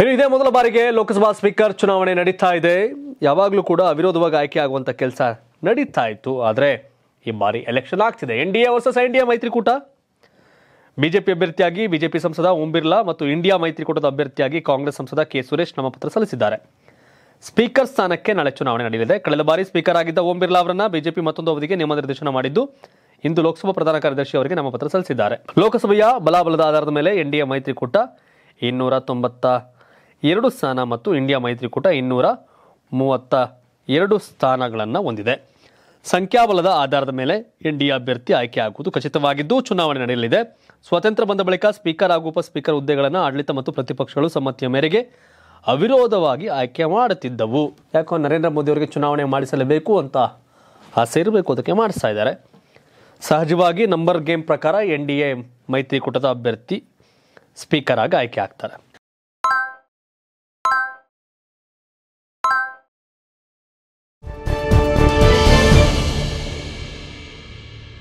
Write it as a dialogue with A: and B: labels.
A: ಇನ್ನು ಇದೇ ಮೊದಲ ಬಾರಿಗೆ ಲೋಕಸಭಾ ಸ್ಪೀಕರ್ ಚುನಾವಣೆ ನಡೀತಾ ಇದೆ ಯಾವಾಗಲೂ ಕೂಡ ಅವಿರೋಧವಾಗಿ ಆಯ್ಕೆ ಆಗುವಂಥ ಕೆಲಸ ನಡೀತಾ ಇತ್ತು ಆದರೆ ಈ ಬಾರಿ ಎಲೆಕ್ಷನ್ ಆಗ್ತಿದೆ N D A versus N D A ಮೈತ್ರಿಕೂಟ ಬಿಜೆಪಿ ಅಭ್ಯರ್ಥಿಯಾಗಿ ಬಿಜೆಪಿ ಸಂಸದ ಓಂ ಬಿರ್ಲಾ ಮತ್ತು ಇಂಡಿಯಾ ಮೈತ್ರಿಕೂಟದ ಅಭ್ಯರ್ಥಿಯಾಗಿ ಕಾಂಗ್ರೆಸ್ ಸಂಸದ ಕೆ ಸುರೇಶ್ ನಾಮಪತ್ರ ಸಲ್ಲಿಸಿದ್ದಾರೆ ಸ್ಪೀಕರ್ ಸ್ಥಾನಕ್ಕೆ ನಾಳೆ ಚುನಾವಣೆ ನಡೆಯಲಿದೆ ಕಳೆದ ಬಾರಿ ಸ್ಪೀಕರ್ ಆಗಿದ್ದ ಓಂ ಬಿರ್ಲಾ ಅವರನ್ನ ಬಿಜೆಪಿ ಮತ್ತೊಂದು ಅವಧಿಗೆ ನಿರ್ದೇಶನ ಮಾಡಿದ್ದು ಇಂದು ಲೋಕಸಭಾ ಪ್ರಧಾನ ಕಾರ್ಯದರ್ಶಿ ಅವರಿಗೆ ನಾಮಪತ್ರ ಸಲ್ಲಿಸಿದ್ದಾರೆ ಲೋಕಸಭೆಯ ಬಲಾಬಲದ ಆಧಾರದ ಮೇಲೆ ಎನ್ಡಿಎ ಮೈತ್ರಿಕೂಟ ಇನ್ನೂರ ತೊಂಬತ್ತ ಎರಡು ಸ್ಥಾನ ಮತ್ತು ಇಂಡಿಯಾ ಮೈತ್ರಿಕೂಟ ಇನ್ನೂರ ಮೂವತ್ತ ಎರಡು ಸ್ಥಾನಗಳನ್ನು ಹೊಂದಿದೆ ಸಂಖ್ಯಾಬಲದ ಆಧಾರದ ಮೇಲೆ ಡಿ ಅಭ್ಯರ್ಥಿ ಆಯ್ಕೆ ಆಗುವುದು ಖಚಿತವಾಗಿದ್ದು ಚುನಾವಣೆ ನಡೆಯಲಿದೆ ಸ್ವಾತಂತ್ರ್ಯ ಬಂದ ಬಳಿಕ ಸ್ಪೀಕರ್ ಹಾಗೂ ಸ್ಪೀಕರ್ ಹುದ್ದೆಗಳನ್ನು ಆಡಳಿತ ಮತ್ತು ಪ್ರತಿಪಕ್ಷಗಳು ಸಮ್ಮತಿಯ ಮೇರೆಗೆ ಅವಿರೋಧವಾಗಿ ಆಯ್ಕೆ ಮಾಡುತ್ತಿದ್ದವು ಯಾಕೋ ನರೇಂದ್ರ ಮೋದಿ ಅವರಿಗೆ ಚುನಾವಣೆ ಮಾಡಿಸಲೇಬೇಕು ಅಂತ ಆಸೆ ಇರಬೇಕು ಅದಕ್ಕೆ ಮಾಡಿಸ್ತಾ ಇದ್ದಾರೆ ಸಹಜವಾಗಿ ನಂಬರ್ ಗೇಮ್ ಪ್ರಕಾರ ಎನ್ ಡಿ ಎ ಮೈತ್ರಿಕೂಟದ ಅಭ್ಯರ್ಥಿ ಸ್ಪೀಕರ್ ಆಗಿ ಆಯ್ಕೆ ಆಗ್ತಾರೆ